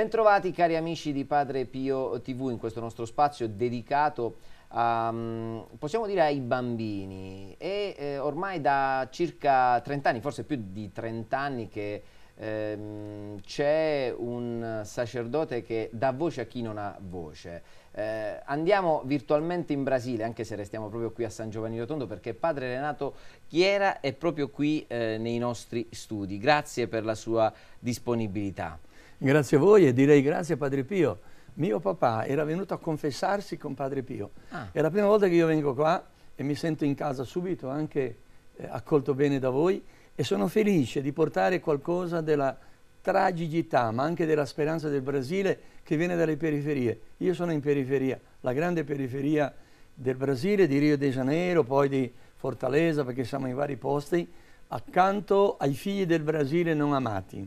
Bentrovati cari amici di Padre Pio TV in questo nostro spazio dedicato a, mm, possiamo dire ai bambini e eh, ormai da circa 30 anni, forse più di 30 anni che ehm, c'è un sacerdote che dà voce a chi non ha voce. Eh, andiamo virtualmente in Brasile, anche se restiamo proprio qui a San Giovanni Rotondo, perché padre Renato Chiera è proprio qui eh, nei nostri studi. Grazie per la sua disponibilità. Grazie a voi e direi grazie a Padre Pio. Mio papà era venuto a confessarsi con Padre Pio. Ah. È la prima volta che io vengo qua e mi sento in casa subito, anche eh, accolto bene da voi e sono felice di portare qualcosa della tragicità, ma anche della speranza del Brasile che viene dalle periferie. Io sono in periferia, la grande periferia del Brasile, di Rio de Janeiro, poi di Fortaleza, perché siamo in vari posti, accanto ai figli del Brasile non amati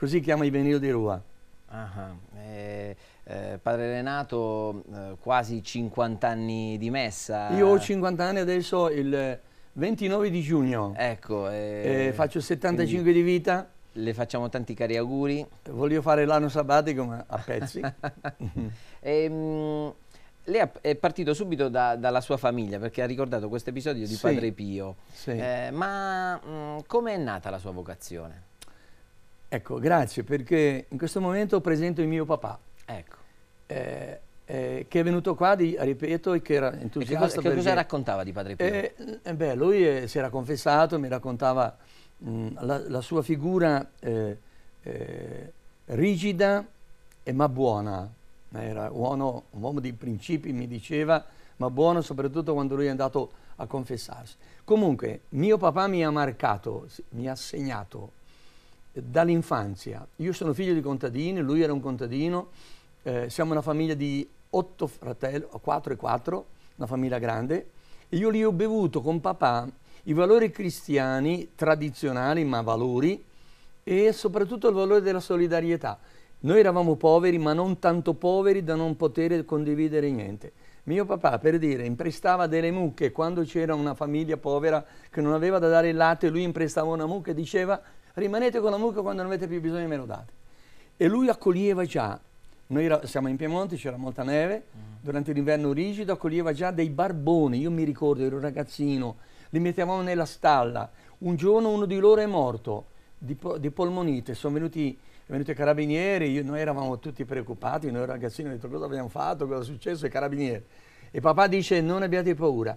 così chiama il venido di Rua. Ah, eh, eh, padre Renato, eh, quasi 50 anni di messa. Io ho 50 anni adesso, il 29 di giugno. Ecco. Eh, faccio 75 di vita. Le facciamo tanti cari auguri. Voglio fare l'anno sabbatico, ma a pezzi. ehm lei è partito subito da, dalla sua famiglia perché ha ricordato questo episodio di sì, Padre Pio, sì. Eh, ma mm, come è nata la sua vocazione? Ecco, grazie, perché in questo momento presento il mio papà. Ecco. Eh, eh, che è venuto qua, di, ripeto, e che era entusiasta. E che, cosa, che cosa raccontava di Padre Pio? Eh, eh beh, lui eh, si era confessato, mi raccontava mh, la, la, sua figura eh, rigida e ma buona. Era uomo, un uomo di principi, mi diceva, ma buono soprattutto quando lui è andato a confessarsi. Comunque, mio papà mi ha marcato, mi ha segnato dall'infanzia. Io sono figlio di contadini, lui era un contadino, eh, siamo una famiglia di otto fratelli, quattro e quattro, una famiglia grande, e io lì ho bevuto con papà i valori cristiani tradizionali, ma valori, e soprattutto il valore della solidarietà. Noi eravamo poveri, ma non tanto poveri da non poter condividere niente. Mio papà, per dire, imprestava delle mucche quando c'era una famiglia povera che non aveva da dare il latte, lui imprestava una mucca e diceva rimanete con la mucca quando non avete più bisogno me lo date. E lui accoglieva già, noi era, siamo in Piemonte, c'era molta neve, mm. durante l'inverno rigido accoglieva già dei barboni, io mi ricordo, ero un ragazzino, li mettevamo nella stalla, un giorno uno di loro è morto di, di polmonite, sono venuti venuti i carabinieri, io, noi eravamo tutti preoccupati, noi ragazzini abbiamo detto cosa abbiamo fatto, cosa è successo ai carabinieri. E papà dice non abbiate paura,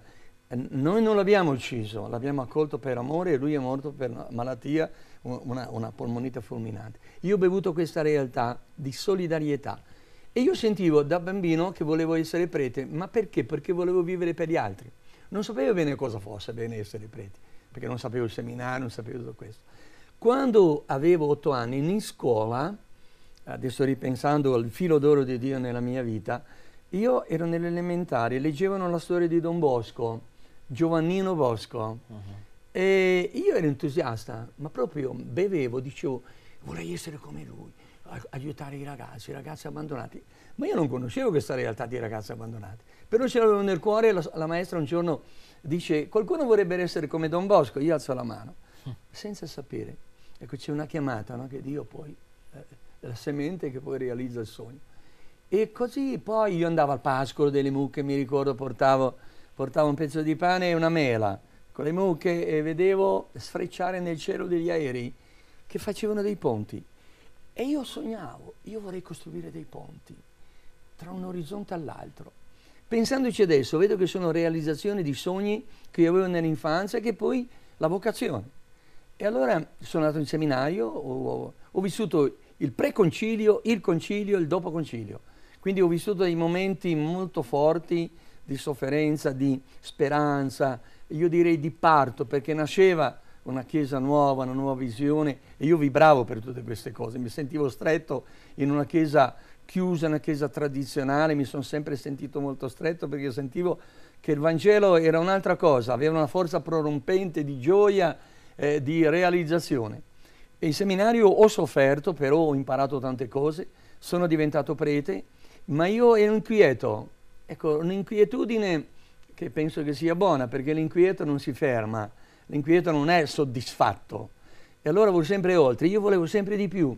eh, noi non l'abbiamo ucciso, l'abbiamo accolto per amore e lui è morto per una malattia, una, una polmonite fulminante. Io ho bevuto questa realtà di solidarietà e io sentivo da bambino che volevo essere prete, ma perché? Perché volevo vivere per gli altri. Non sapevo bene cosa fosse bene essere prete, perché non sapevo il seminario, non sapevo tutto questo. Quando avevo otto anni in scuola, adesso ripensando al filo d'oro di Dio nella mia vita, io ero nell'elementare, leggevano la storia di Don Bosco, Giovannino Bosco. Uh -huh. E io ero entusiasta, ma proprio bevevo, dicevo, vorrei essere come lui, aiutare i ragazzi, i ragazzi abbandonati. Ma io non conoscevo questa realtà di ragazzi abbandonati. Però ce l'avevo nel cuore e la, la, maestra un giorno dice, qualcuno vorrebbe essere come Don Bosco, io alzo la mano, senza sapere. Ecco, c'è una chiamata no? che Dio poi, eh, la semente che poi realizza il sogno. E così poi io andavo al pascolo delle mucche, mi ricordo, portavo portavo un pezzo di pane e una mela con le mucche e vedevo sfrecciare nel cielo degli aerei che facevano dei ponti. E io sognavo, io vorrei costruire dei ponti tra un orizzonte all'altro. Pensandoci adesso, vedo che sono realizzazioni di sogni che io avevo nell'infanzia e che poi la vocazione. E allora sono andato in seminario, ho, ho vissuto il preconcilio, il concilio, e il dopoconcilio. Quindi ho vissuto dei momenti molto forti di sofferenza, di speranza, io direi di parto, perché nasceva una chiesa nuova, una nuova visione e io vibravo per tutte queste cose, mi sentivo stretto in una chiesa chiusa, una chiesa tradizionale, mi sono sempre sentito molto stretto perché sentivo che il Vangelo era un'altra cosa, aveva una forza prorompente di gioia, eh, di realizzazione. E in seminario ho sofferto, però ho imparato tante cose, sono diventato prete, ma io ero inquieto, Ecco, un'inquietudine che penso che sia buona, perché l'inquieto non si ferma, l'inquieto non è soddisfatto. E allora vuol sempre oltre, io volevo sempre di più.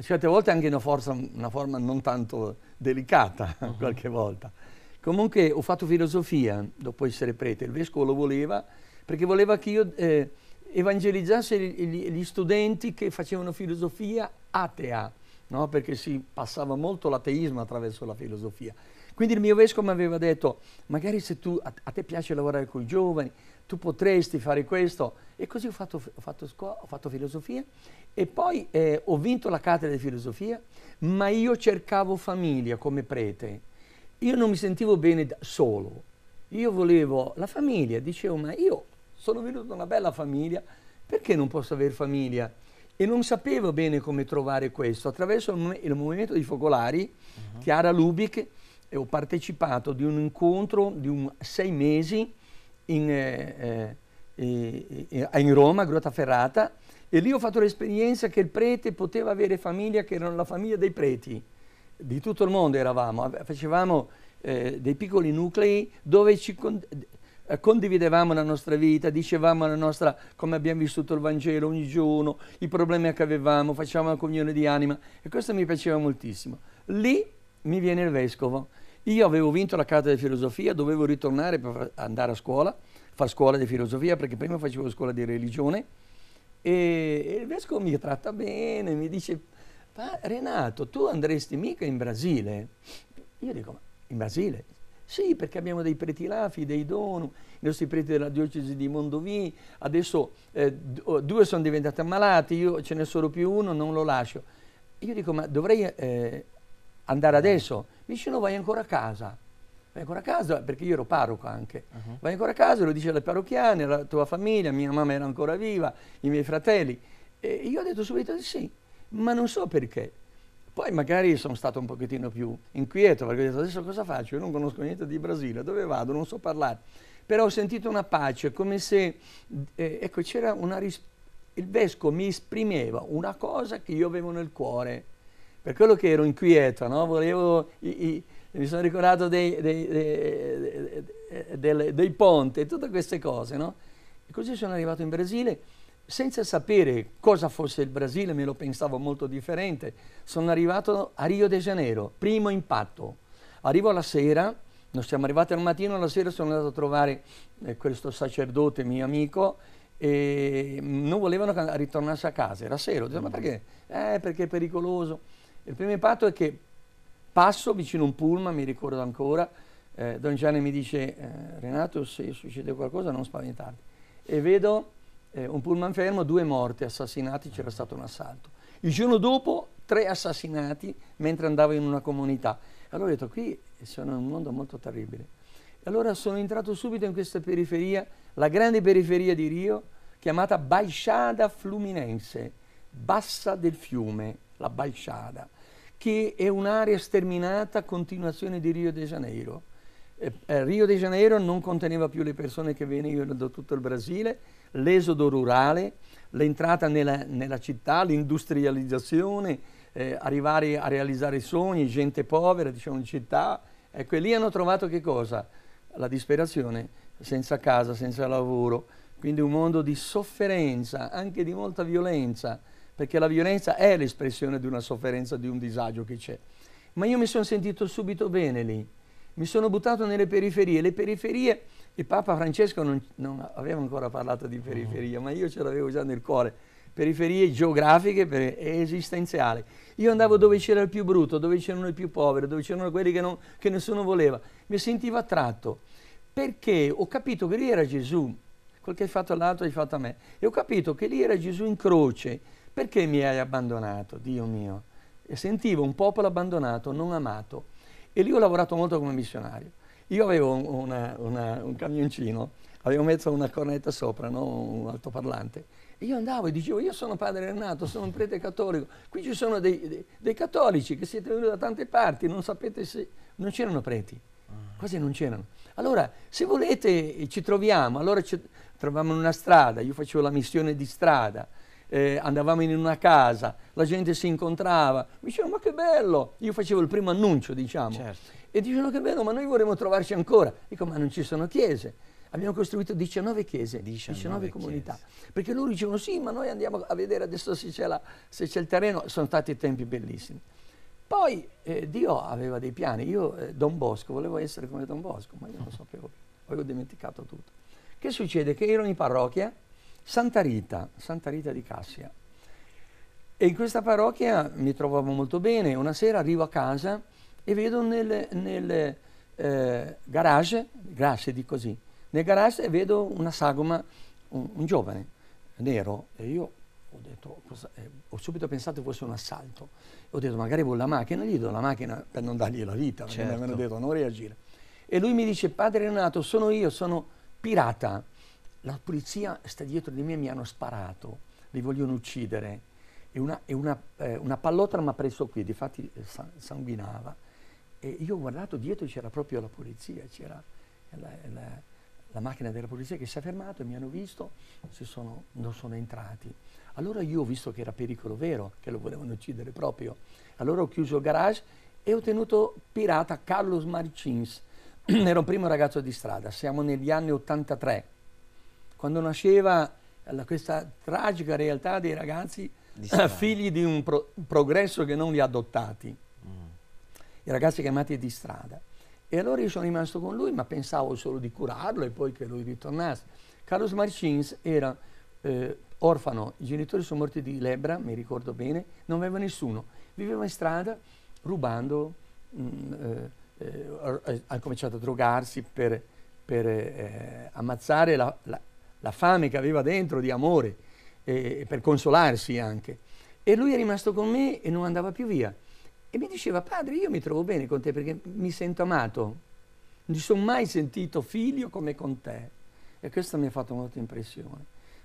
Certe volte anche una, forza, una forma non tanto delicata, uh -huh. qualche volta. Comunque ho fatto filosofia dopo essere prete, il vescovo lo voleva, perché voleva che io eh, evangelizzassi gli, gli, studenti che facevano filosofia atea, no? perché si passava molto l'ateismo attraverso la filosofia. Quindi il mio vescovo mi aveva detto, magari se tu, a, a te piace lavorare con i giovani, tu potresti fare questo. E così ho fatto, ho fatto, scuola, ho fatto filosofia e poi eh, ho vinto la cattedra di filosofia, ma io cercavo famiglia come prete. Io non mi sentivo bene solo, io volevo la famiglia, dicevo ma io sono venuto da una bella famiglia, perché non posso avere famiglia? E non sapevo bene come trovare questo, attraverso il, il movimento di focolari, uh mm-hmm. -huh. Chiara Lubic, e ho partecipato di un incontro di un sei mesi in, eh, eh, eh, eh in Roma, a Grottaferrata, e lì ho fatto l'esperienza che il prete poteva avere famiglia che erano la famiglia dei preti, di tutto il mondo eravamo, facevamo eh, dei piccoli nuclei dove ci eh, condividevamo la nostra vita, dicevamo la nostra, come abbiamo vissuto il Vangelo ogni giorno, i problemi che avevamo, facevamo la comunione di anima e questo mi piaceva moltissimo. Lì mi viene il vescovo io avevo vinto la carta di filosofia, dovevo ritornare per andare a scuola, far scuola di filosofia, perché prima facevo scuola di religione, e, il vescovo mi tratta bene, mi dice, ma Renato, tu andresti mica in Brasile? Io dico, in Brasile? Sì, perché abbiamo dei preti lafi, dei donu, i nostri preti della diocesi di Mondovì, adesso eh, oh, due sono diventati ammalati, io ce n'è solo più uno, non lo lascio. Io dico, ma dovrei eh, andare adesso? Mi dice no, vai ancora a casa. Vai ancora a casa, perché io ero parroco anche. Uh-huh. Vai ancora a casa, lo dice alle parrocchiane, la tua famiglia, mia mamma era ancora viva, i miei fratelli. E io ho detto subito di sì, ma non so perché. Poi magari sono stato un pochettino più inquieto, perché ho detto adesso cosa faccio? Io non conosco niente di Brasile, dove vado? Non so parlare. Però ho sentito una pace, come se, eh, ecco, c'era una risposta il vescovo mi esprimeva una cosa che io avevo nel cuore per quello che ero inquieto, no? Volevo, i, i, mi sono ricordato dei, dei, dei, dei ponti, tutte queste cose, no? E così sono arrivato in Brasile senza sapere cosa fosse il Brasile, me lo pensavo molto differente. Sono arrivato a Rio de Janeiro, primo impatto. Arrivo la sera, non siamo arrivati al mattino, la sera sono andato a trovare eh, questo sacerdote mio amico e non volevano ritornarsi a casa, era sera. Ho detto, ma mm. perché? Eh, perché è pericoloso. Il primo impatto è che passo vicino a un pullman, mi ricordo ancora, eh, Don Gianni mi dice eh, Renato se succede qualcosa non spaventarti e vedo eh, un pullman fermo, due morti, assassinati, c'era stato un assalto. Il giorno dopo tre assassinati mentre andavo in una comunità. Allora ho detto qui sono in un mondo molto terribile. E allora sono entrato subito in questa periferia, la grande periferia di Rio, chiamata Baixada Fluminense, Bassa del Fiume, la Baixada che è un'area sterminata a continuazione di Rio de Janeiro. Eh, eh, Rio de Janeiro non conteneva più le persone che venivano da tutto il Brasile, l'esodo rurale, l'entrata nella, nella città, l'industrializzazione, eh, arrivare a realizzare sogni, gente povera, diciamo in città. Ecco, e lì hanno trovato che cosa? La disperazione, senza casa, senza lavoro, quindi un mondo di sofferenza, anche di molta violenza, perché la violenza è l'espressione di una sofferenza, di un disagio che c'è. Ma io mi sono sentito subito bene lì, mi sono buttato nelle periferie. Le periferie, il Papa Francesco non, non aveva ancora parlato di periferia, ma io ce l'avevo già nel cuore. Periferie geografiche e esistenziali. Io andavo dove c'era il più brutto, dove c'erano i più poveri, dove c'erano quelli che, non, che nessuno voleva. Mi sentivo attratto perché ho capito che lì era Gesù, quel che hai fatto all'altro hai fatto a me. E ho capito che lì era Gesù in croce perché mi hai abbandonato, Dio mio? E sentivo un popolo abbandonato, non amato. E lì ho lavorato molto come missionario. Io avevo una, una, un camioncino, avevo messo una cornetta sopra, no? un altoparlante, e io andavo e dicevo, io sono padre Renato, sono un prete cattolico, qui ci sono dei, dei, dei cattolici che siete venuti da tante parti, non sapete se... Non c'erano preti, ah. quasi non c'erano. Allora, se volete, ci troviamo, allora ci trovavamo in una strada, io facevo la missione di strada, eh, andavamo in una casa, la gente si incontrava, mi dicevano ma che bello, io facevo il primo annuncio diciamo, certo. e dicevano che bello ma noi vorremmo trovarci ancora, dico ma non ci sono chiese, abbiamo costruito 19 chiese, 19, 19 comunità, chiese. perché loro dicevano sì ma noi andiamo a vedere adesso se c'è, la, se c'è il terreno, sono stati tempi bellissimi. Poi eh, Dio aveva dei piani, io eh, Don Bosco, volevo essere come Don Bosco, ma io non lo sapevo, poi ho dimenticato tutto. Che succede? Che ero in parrocchia, Santa Rita, Santa Rita di Cassia. E in questa parrocchia mi trovavo molto bene. Una sera arrivo a casa e vedo nel, nel eh, garage, grazie di così, nel garage vedo una sagoma, un, un giovane nero. E io ho, detto, eh, ho subito pensato fosse un assalto. Ho detto magari vuole la macchina, gli do la macchina per non dargli la vita, certo. mi hanno detto non reagire. E lui mi dice, padre Renato, sono io, sono pirata la polizia sta dietro di me, mi hanno sparato, li vogliono uccidere. E una, e una, eh, una pallotta mi ha preso qui, difatti eh, sanguinava. E io ho guardato dietro c'era proprio la polizia, c'era la, la, la, macchina della polizia che si è fermata, e mi hanno visto, sono, non sono entrati. Allora io ho visto che era pericolo vero, che lo volevano uccidere proprio. Allora ho chiuso il garage e ho tenuto pirata Carlos Marcins. Era un primo ragazzo di strada, siamo negli anni 83 quando nasceva questa tragica realtà dei ragazzi figli di un pro progresso che non li ha adottati, mm. i ragazzi chiamati di strada. E allora io sono rimasto con lui, ma pensavo solo di curarlo e poi che lui ritornasse. Carlos Marcins era eh, orfano, i genitori sono morti di lebbra, mi ricordo bene, non aveva nessuno, viveva in strada rubando, mh, mm, eh, eh, ha cominciato a drogarsi per, per eh, ammazzare la, la la fame che aveva dentro di amore, eh, per consolarsi anche. E lui è rimasto con me e non andava più via. E mi diceva, padre, io mi trovo bene con te perché mi sento amato, non ti sono mai sentito figlio come con te. E questo mi ha fatto molta impressione.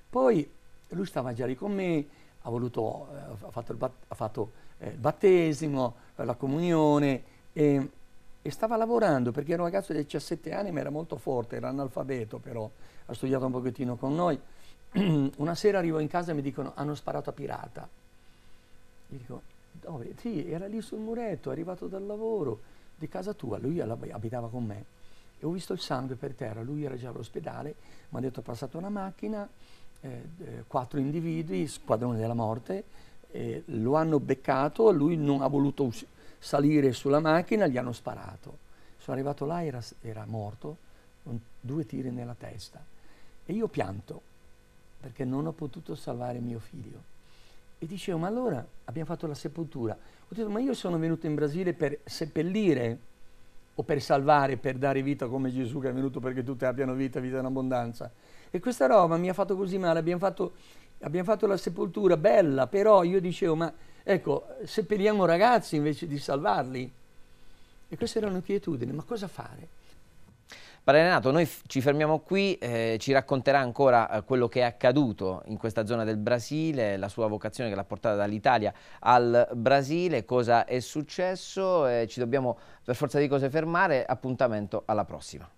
Poi lui stava già lì con me, ha, voluto, eh, ha fatto, il, bat- ha fatto, eh, il battesimo, la comunione. E, e stava lavorando perché era un ragazzo di 17 anni ma era molto forte, era analfabeto però, ha studiato un pochettino con noi. Una sera arrivo in casa e mi dicono hanno sparato a pirata. Gli dico, dove? Sì, era lì sul muretto, è arrivato dal lavoro di casa tua, lui abitava con me. E ho visto il sangue per terra, lui era già all'ospedale, mi ha detto è passata una macchina, eh, eh, quattro individui, squadrone della morte, eh, lo hanno beccato, lui non ha voluto uscire salire sulla macchina, gli hanno sparato. Sono arrivato là, era, era morto, con due tiri nella testa. E io pianto, perché non ho potuto salvare mio figlio. E dicevo, ma allora abbiamo fatto la sepoltura. Ho detto, ma io sono venuto in Brasile per seppellire o per salvare, per dare vita come Gesù che è venuto perché tutti abbiano vita, vita in abbondanza. E questa roba mi ha fatto così male, abbiamo fatto, abbiamo fatto la sepoltura, bella, però io dicevo, ma Ecco, seppelliamo ragazzi invece di salvarli. E questa era un'inquietudine, ma cosa fare? Padre Renato, noi ci fermiamo qui, eh, ci racconterà ancora eh, quello che è accaduto in questa zona del Brasile, la sua vocazione che l'ha portata dall'Italia al Brasile, cosa è successo, eh, ci dobbiamo per forza di cose fermare, appuntamento alla prossima.